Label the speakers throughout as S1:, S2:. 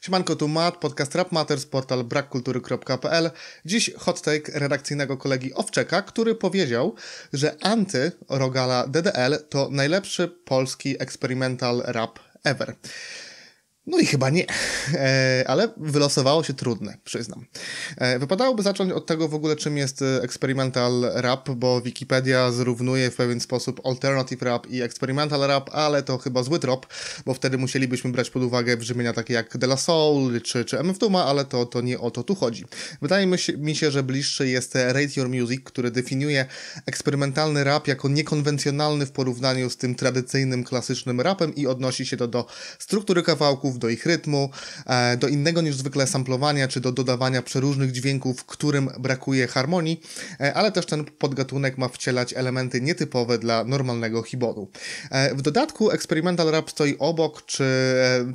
S1: Siemanko, tu Matt, podcast Rap Matters, portal brakkultury.pl. Dziś hot take redakcyjnego kolegi Owczeka, który powiedział, że anty-rogala DDL to najlepszy polski experimental rap ever. No i chyba nie, e, ale wylosowało się trudne, przyznam. E, wypadałoby zacząć od tego w ogóle, czym jest e, experimental rap, bo Wikipedia zrównuje w pewien sposób alternative rap i experimental rap, ale to chyba zły trop, bo wtedy musielibyśmy brać pod uwagę brzmienia takie jak De La Soul czy, czy MF Duma, ale to, to nie o to tu chodzi. Wydaje mi się, że bliższy jest Rate Your Music, który definiuje eksperymentalny rap jako niekonwencjonalny w porównaniu z tym tradycyjnym, klasycznym rapem i odnosi się to do struktury kawałków, do ich rytmu, e, do innego niż zwykle samplowania czy do dodawania przeróżnych dźwięków, którym brakuje harmonii, e, ale też ten podgatunek ma wcielać elementy nietypowe dla normalnego hiboru. E, w dodatku experimental rap stoi obok, czy,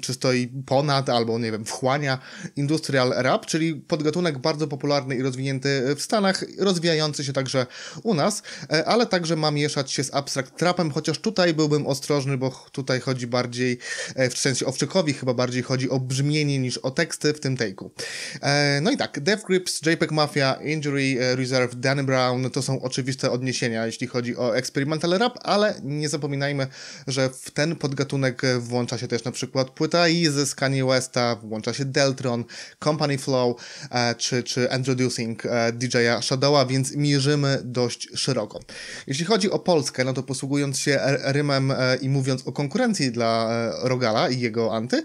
S1: czy stoi ponad, albo nie wiem, wchłania industrial rap, czyli podgatunek bardzo popularny i rozwinięty w Stanach, rozwijający się także u nas, ale także ma mieszać się z abstract trapem, chociaż tutaj byłbym ostrożny, bo tutaj chodzi bardziej w sensie owczykowi chyba chyba bardziej chodzi o brzmienie niż o teksty w tym take'u. E, no i tak, Death Grips, JPEG Mafia, Injury e, Reserve, Danny Brown to są oczywiste odniesienia, jeśli chodzi o experimental rap, ale nie zapominajmy, że w ten podgatunek włącza się też na przykład płyta i ze Kanye Westa, włącza się Deltron, Company Flow e, czy, czy Introducing e, DJa Shadowa, więc mierzymy dość szeroko. Jeśli chodzi o Polskę, no to posługując się rymem e, i mówiąc o konkurencji dla e, Rogala i jego anty,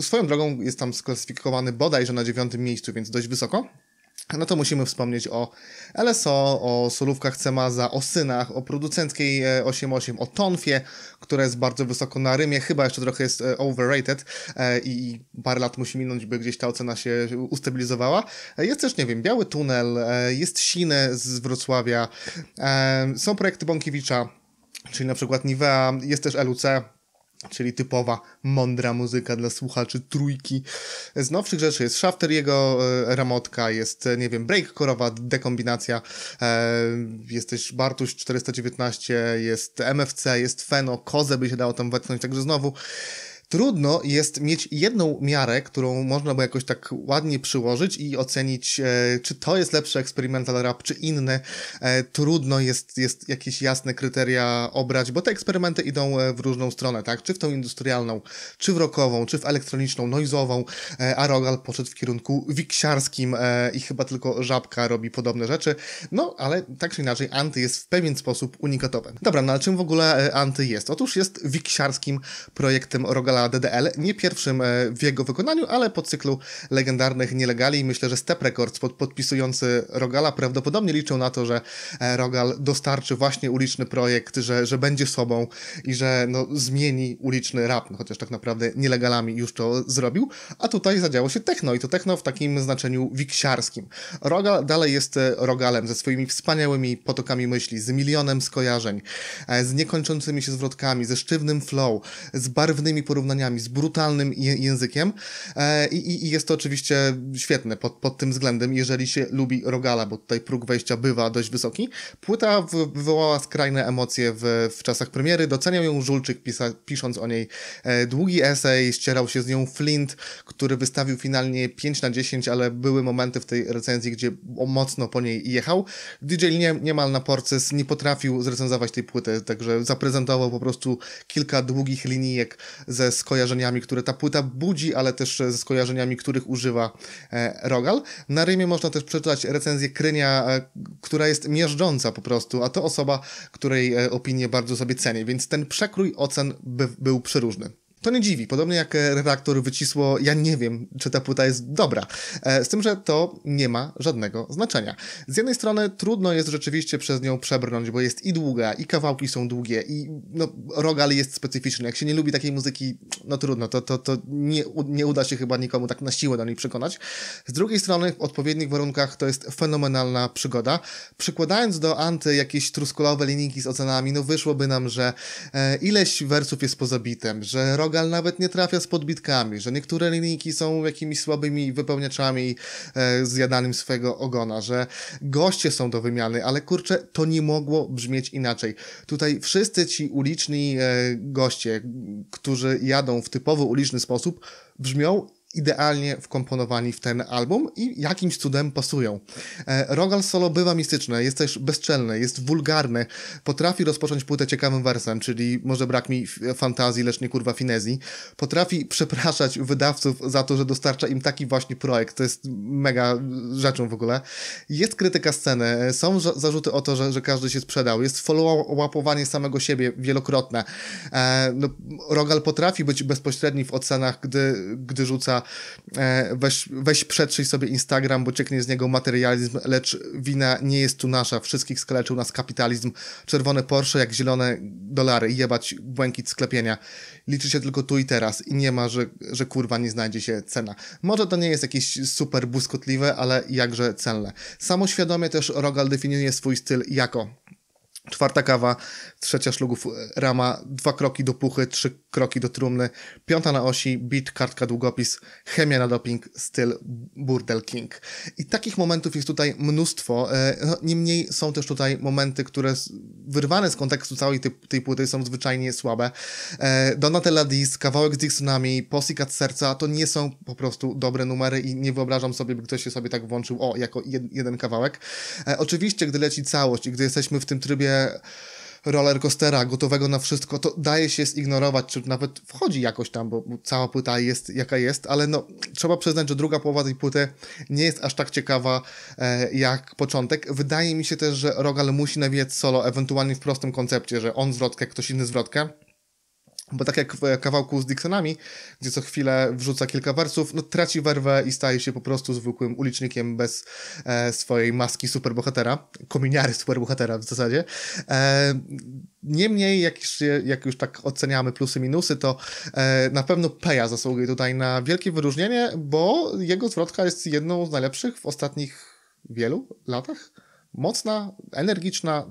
S1: Swoją drogą jest tam sklasyfikowany bodajże na dziewiątym miejscu, więc dość wysoko. No to musimy wspomnieć o LSO, o solówkach Cemaza, o synach, o producenckiej 88, e, o Tonfie, która jest bardzo wysoko na rymie, chyba jeszcze trochę jest e, overrated e, i parę lat musi minąć, by gdzieś ta ocena się ustabilizowała. Jest też, nie wiem, Biały Tunel, jest sine z Wrocławia, są projekty Bąkiewicza, czyli na przykład Nivea, jest też LUC, czyli typowa mądra muzyka dla słuchaczy trójki. Z nowszych rzeczy jest Shafter jego e, ramotka, jest, e, nie wiem, break korowa, dekombinacja, e, jest też Bartuś 419, jest MFC, jest Feno, Koze by się dało tam wetknąć, także znowu Trudno jest mieć jedną miarę, którą można by jakoś tak ładnie przyłożyć i ocenić, e, czy to jest lepszy eksperymental rap, czy inne. trudno jest, jest jakieś jasne kryteria obrać, bo te eksperymenty idą e, w różną stronę, tak? Czy w tą industrialną, czy w rockową, czy w elektroniczną, noizową. E, a Rogal poszedł w kierunku wiksiarskim i chyba tylko Żabka robi podobne rzeczy. No, ale tak czy inaczej, Anty jest w pewien sposób unikatowy. Dobra, no ale czym w ogóle Anty jest? Otóż jest wiksiarskim projektem Rogal Rockefellera DDL, nie pierwszym e, w jego wykonaniu, ale po cyklu legendarnych nielegali. Myślę, że Step Records pod, podpisujący Rogala prawdopodobnie liczą na to, że e, Rogal dostarczy właśnie uliczny projekt, że, że będzie sobą i że no, zmieni uliczny rap, no, chociaż tak naprawdę nielegalami już to zrobił. A tutaj zadziało się techno i to techno w takim znaczeniu wiksiarskim. Rogal dalej jest e, Rogalem ze swoimi wspaniałymi potokami myśli, z milionem skojarzeń, z niekończącymi się zwrotkami, ze sztywnym flow, z barwnymi porównaniami porównaniami, z brutalnym językiem e, i, i, i jest to oczywiście świetne pod, pod tym względem, jeżeli się lubi Rogala, bo tutaj próg wejścia bywa dość wysoki. Płyta wywołała skrajne emocje w, w czasach premiery, doceniał ją Żulczyk pisa, pisząc o niej e, długi esej, ścierał się z nią Flint, który wystawił finalnie 5 na 10, ale były momenty w tej recenzji, gdzie mocno po niej jechał. DJ nie, niemal na porces nie potrafił zrecenzować tej płyty, także zaprezentował po prostu kilka długich linijek ze skojarzeniami, które ta płyta budzi, ale też ze skojarzeniami, których używa e, Rogal. Na Rymie można też przeczytać recenzję Krynia, e, która jest miażdżąca po prostu, a to osoba, której e, opinię bardzo sobie cenię, więc ten przekrój ocen by, był przeróżny. To nie dziwi, podobnie jak e, redaktor wycisło, ja nie wiem, czy ta płyta jest dobra. E, z tym, że to nie ma żadnego znaczenia. Z jednej strony trudno jest rzeczywiście przez nią przebrnąć, bo jest i długa, i kawałki są długie, i no, rogal jest specyficzny. Jak się nie lubi takiej muzyki, no trudno, to, to, to nie, nie uda się chyba nikomu tak na siłę do niej przekonać. Z drugiej strony w odpowiednich warunkach to jest fenomenalna przygoda. Przykładając do Anty jakieś truskulowe linijki z ocenami, no wyszłoby nam, że e, ileś wersów jest poza bitem, że rogal ale nawet nie trafia z podbitkami, że niektóre linijki są jakimiś słabymi wypełniaczami e, zjadanym swego ogona, że goście są do wymiany, ale kurczę, to nie mogło brzmieć inaczej. Tutaj wszyscy ci uliczni e, goście, którzy jadą w typowy uliczny sposób, brzmią idealnie wkomponowani w ten album i jakimś cudem pasują. E, Rogal solo bywa mistyczne, jest też bezczelne, jest wulgarne, potrafi rozpocząć płytę ciekawym wersem, czyli może brak mi fantazji, lecz nie kurwa finezji. Potrafi przepraszać wydawców za to, że dostarcza im taki właśnie projekt, to jest mega rzeczą w ogóle. Jest krytyka sceny, e, są zarzuty o to, że, że każdy się sprzedał, jest follow-upowanie samego siebie wielokrotne. E, no, Rogal potrafi być bezpośredni w ocenach, gdy, gdy rzuca E, weź, weź przetrzyj sobie Instagram, bo cieknie z niego materializm, lecz wina nie jest tu nasza. Wszystkich skaleczył nas kapitalizm. Czerwone Porsche jak zielone dolary, jebać błękit sklepienia. Liczy się tylko tu i teraz i nie ma, że, że kurwa nie znajdzie się cena. Może to nie jest jakieś super błyskotliwe, ale jakże celne. Samoświadomie też Rogal definiuje swój styl jako Czwarta kawa, trzecia szlugów e, rama, dwa kroki do puchy, trzy kroki do trumny, piąta na osi, beat, kartka, długopis, chemia na doping, styl, burdel king. I takich momentów jest tutaj mnóstwo, e, no, niemniej są też tutaj momenty, które wyrwane z kontekstu całej tej, tej płyty są zwyczajnie słabe. E, Donatella Diz, kawałek z Dixonami, Posik serca, to nie są po prostu dobre numery i nie wyobrażam sobie, by ktoś się sobie tak włączył, o, jako jed, jeden kawałek. Oczywiście, gdy leci całość i gdy jesteśmy w tym trybie robienie rollercoastera gotowego na wszystko, to daje się zignorować, czy nawet wchodzi jakoś tam, bo cała płyta jest jaka jest, ale no trzeba przyznać, że druga połowa tej płyty nie jest aż tak ciekawa e, jak początek. Wydaje mi się też, że Rogal musi nawijać solo, ewentualnie w prostym koncepcie, że on zwrotkę, ktoś inny zwrotkę bo tak jak w e, kawałku z Dixonami, gdzie co chwilę wrzuca kilka wersów, no traci werwę i staje się po prostu zwykłym ulicznikiem bez e, swojej maski superbohatera, kominiary superbohatera w zasadzie. E, Niemniej, jak już, jak już tak oceniamy plusy, minusy, to e, na pewno Peja zasługuje tutaj na wielkie wyróżnienie, bo jego zwrotka jest jedną z najlepszych w ostatnich wielu latach mocna, energiczna,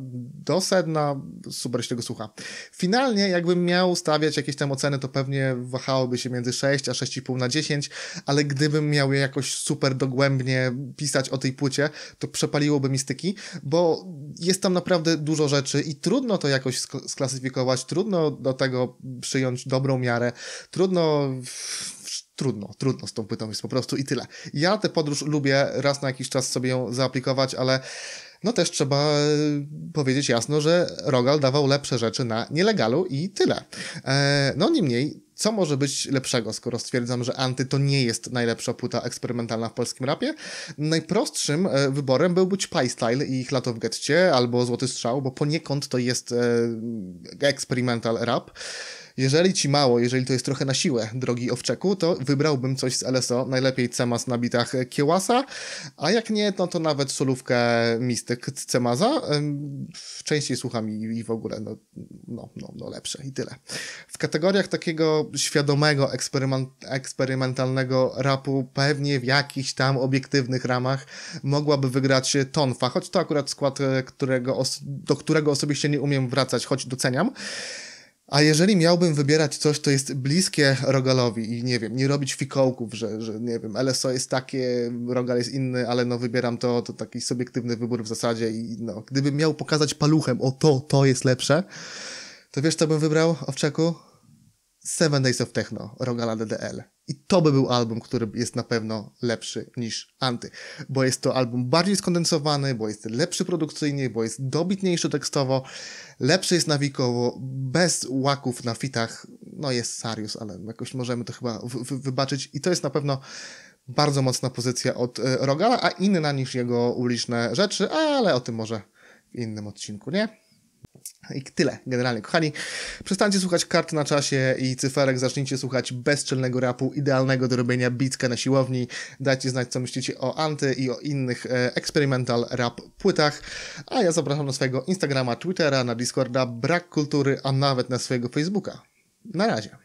S1: dosedna, super się tego słucha. Finalnie, jakbym miał stawiać jakieś tam oceny, to pewnie wahałoby się między 6 a 6,5 na 10, ale gdybym miał je jakoś super dogłębnie pisać o tej płycie, to przepaliłoby mi styki, bo jest tam naprawdę dużo rzeczy i trudno to jakoś sklasyfikować, trudno do tego przyjąć dobrą miarę, trudno trudno, trudno z tą płytą jest po prostu i tyle. Ja tę podróż lubię, raz na jakiś czas sobie ją zaaplikować, ale no też trzeba e, powiedzieć jasno, że Rogal dawał lepsze rzeczy na nielegalu i tyle. E, no niemniej, co może być lepszego, skoro stwierdzam, że Anty to nie jest najlepsza płyta eksperymentalna w polskim rapie? Najprostszym e, wyborem byłby Pie Style i ich lato w getcie, albo Złoty Strzał, bo poniekąd to jest eksperymental rap. Jeżeli ci mało, jeżeli to jest trochę na siłę, drogi owczeku, to wybrałbym coś z LSO, najlepiej Cemas na bitach Kiełasa, a jak nie, no to nawet solówkę Mistyk Cemaza. Częściej słucham i, i w ogóle no, no, no, no lepsze i tyle. W kategoriach takiego świadomego, eksperyment, eksperymentalnego rapu pewnie w jakichś tam obiektywnych ramach mogłaby wygrać Tonfa, choć to akurat skład, e, którego do którego osobiście nie umiem wracać, choć doceniam. A jeżeli miałbym wybierać coś, co jest bliskie rogalowi i nie wiem, nie robić fikołków, że, że nie wiem, LSO jest takie, rogal jest inny, ale no wybieram to, to taki subiektywny wybór w zasadzie i no, gdybym miał pokazać paluchem, o to, to jest lepsze, to wiesz, co bym wybrał, Owczeku? Seven Days of Techno Rogala DDL. I to by był album, który jest na pewno lepszy niż Anty, bo jest to album bardziej skondensowany, bo jest lepszy produkcyjnie, bo jest dobitniejszy tekstowo, lepszy jest nawikowo, bez łaków na fitach. No jest Sarius, ale jakoś możemy to chyba wybaczyć i to jest na pewno bardzo mocna pozycja od e, Rogala, a inna niż jego uliczne rzeczy, ale o tym może w innym odcinku, nie? I tyle, generalnie. Kochani, przestańcie słuchać kart na czasie i cyferek, zacznijcie słuchać bezczelnego rapu, idealnego do robienia bicka na siłowni. Dajcie znać, co myślicie o Anty i o innych e, experimental rap płytach. A ja zapraszam na swojego Instagrama, Twittera, na Discorda, Brak Kultury, a nawet na swojego Facebooka. Na razie.